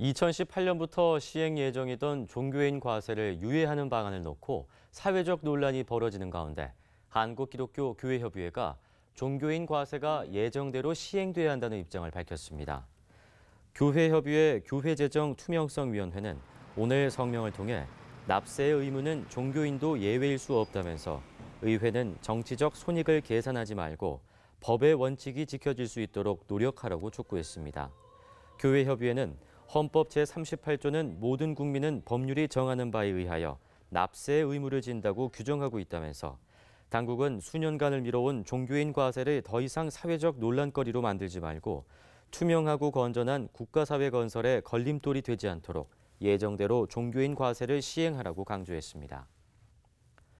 2018년부터 시행 예정이던 종교인 과세를 유예하는 방안을 놓고 사회적 논란이 벌어지는 가운데 한국기독교 교회협의회가 종교인 과세가 예정대로 시행돼야 한다는 입장을 밝혔습니다. 교회협의회 교회재정투명성위원회는 오늘 성명을 통해 납세의 의무는 종교인도 예외일 수 없다면서 의회는 정치적 손익을 계산하지 말고 법의 원칙이 지켜질 수 있도록 노력하라고 촉구했습니다. 교회협의회는 헌법 제38조는 모든 국민은 법률이 정하는 바에 의하여 납세 의무를 의 진다고 규정하고 있다면서 당국은 수년간을 미뤄온 종교인 과세를 더 이상 사회적 논란거리로 만들지 말고 투명하고 건전한 국가사회 건설에 걸림돌이 되지 않도록 예정대로 종교인 과세를 시행하라고 강조했습니다.